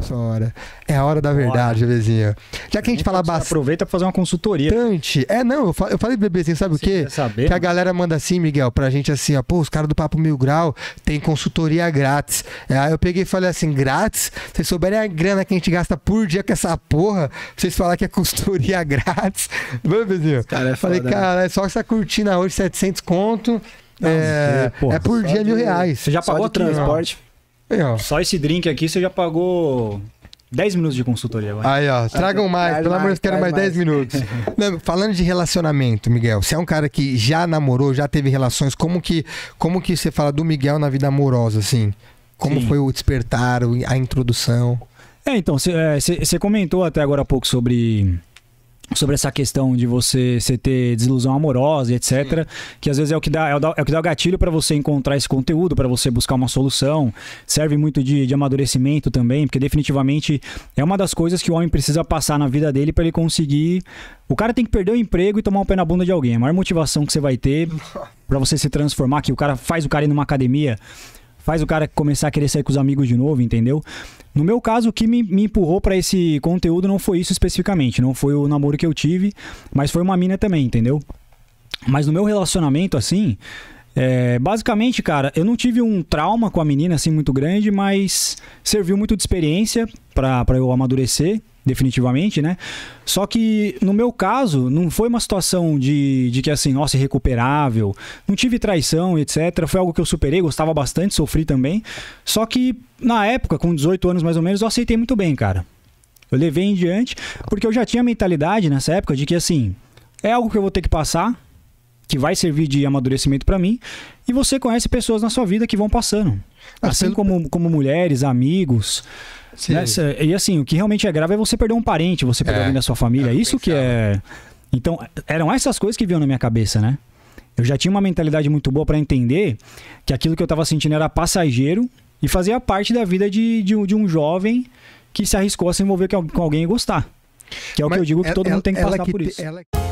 essa hora. É a hora da verdade, Bora. bebezinho. Já que a gente fala bastante. Aproveita pra fazer uma consultoria. Tante. É, não, eu falei, eu falei bebezinho, sabe Você o quê? Saber, que a galera manda assim, Miguel, pra gente assim, ó, pô, os caras do Papo Mil Grau tem consultoria grátis. É, aí eu peguei e falei assim, grátis? Vocês souberem a grana que a gente gasta por dia com essa porra, vocês falar que é consultoria grátis. Vamos, bebezinho. Cara, é falei, né? cara, é só essa cortina hoje, 700 conto. Não, é, é, porra, é, por dia de, mil reais. Você já pagou o transporte? Não. Só esse drink aqui você já pagou 10 minutos de consultoria. Vai. Aí, ó. Ah, Tragam mais, traz pelo amor de Deus, quero mais 10 minutos. Não, falando de relacionamento, Miguel, você é um cara que já namorou, já teve relações, como que, como que você fala do Miguel na vida amorosa, assim? Como Sim. foi o despertar, a introdução? É, então, você é, comentou até agora há pouco sobre sobre essa questão de você, você ter desilusão amorosa, etc, Sim. que às vezes é o que dá é o, é o que dá o gatilho para você encontrar esse conteúdo, para você buscar uma solução. Serve muito de, de amadurecimento também, porque definitivamente é uma das coisas que o homem precisa passar na vida dele para ele conseguir o cara tem que perder o emprego e tomar um pé na bunda de alguém. A maior motivação que você vai ter para você se transformar, que o cara faz o cara ir numa academia faz o cara começar a querer sair com os amigos de novo, entendeu? No meu caso, o que me, me empurrou para esse conteúdo não foi isso especificamente, não foi o namoro que eu tive, mas foi uma mina também, entendeu? Mas no meu relacionamento, assim, é, basicamente, cara, eu não tive um trauma com a menina assim muito grande, mas serviu muito de experiência para eu amadurecer definitivamente, né? Só que no meu caso, não foi uma situação de, de que assim, nossa, irrecuperável, não tive traição, etc. Foi algo que eu superei, gostava bastante, sofri também. Só que na época, com 18 anos mais ou menos, eu aceitei muito bem, cara. Eu levei em diante, porque eu já tinha a mentalidade nessa época de que assim, é algo que eu vou ter que passar, que vai servir de amadurecimento para mim. E você conhece pessoas na sua vida que vão passando. Ah, assim como, como mulheres, amigos. Né? E assim, o que realmente é grave é você perder um parente, você perder é, alguém da sua família. É isso pensava. que é. Então, eram essas coisas que vinham na minha cabeça, né? Eu já tinha uma mentalidade muito boa para entender que aquilo que eu tava sentindo era passageiro e fazia parte da vida de, de, de um jovem que se arriscou a se envolver com alguém e gostar. Que é o Mas que eu digo que todo mundo tem que passar por isso. Ela...